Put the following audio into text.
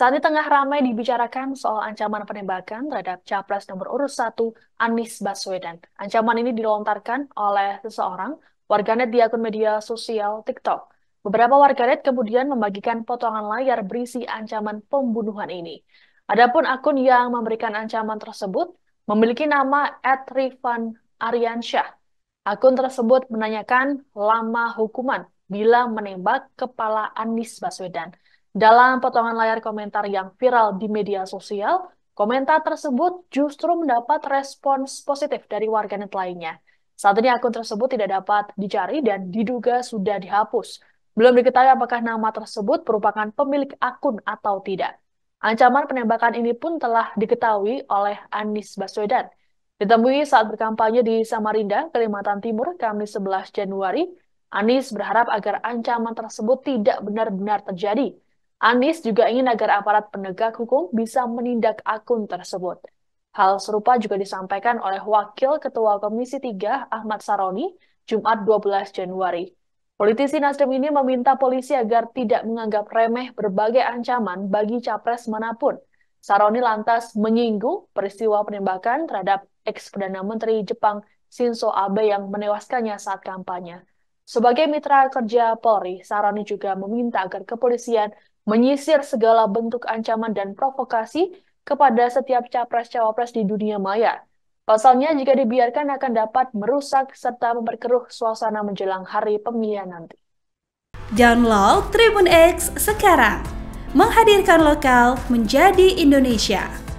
Saat ini tengah ramai dibicarakan soal ancaman penembakan terhadap capres nomor urut satu Anies Baswedan. Ancaman ini dilontarkan oleh seseorang warganet di akun media sosial TikTok. Beberapa warganet kemudian membagikan potongan layar berisi ancaman pembunuhan ini. Adapun akun yang memberikan ancaman tersebut memiliki nama @rifan Aryansyah. Akun tersebut menanyakan lama hukuman bila menembak kepala Anies Baswedan. Dalam potongan layar komentar yang viral di media sosial, komentar tersebut justru mendapat respons positif dari warganet lainnya. Saat ini akun tersebut tidak dapat dicari dan diduga sudah dihapus. Belum diketahui apakah nama tersebut merupakan pemilik akun atau tidak. Ancaman penembakan ini pun telah diketahui oleh Anies Baswedan. Ditemui saat berkampanye di Samarinda, Kalimantan Timur, Kamis 11 Januari, Anies berharap agar ancaman tersebut tidak benar-benar terjadi Anies juga ingin agar aparat penegak hukum bisa menindak akun tersebut. Hal serupa juga disampaikan oleh Wakil Ketua Komisi 3 Ahmad Saroni Jumat 12 Januari. Politisi Nasdem ini meminta polisi agar tidak menganggap remeh berbagai ancaman bagi capres manapun. Saroni lantas menyinggung peristiwa penembakan terhadap ex-Perdana Menteri Jepang Shinzo Abe yang menewaskannya saat kampanye. Sebagai mitra kerja Polri, Saroni juga meminta agar kepolisian menyisir segala bentuk ancaman dan provokasi kepada setiap capres-cawapres di dunia maya. Pasalnya, jika dibiarkan akan dapat merusak serta memperkeruh suasana menjelang hari pemilihan nanti. Download Tribun X sekarang, menghadirkan lokal menjadi Indonesia.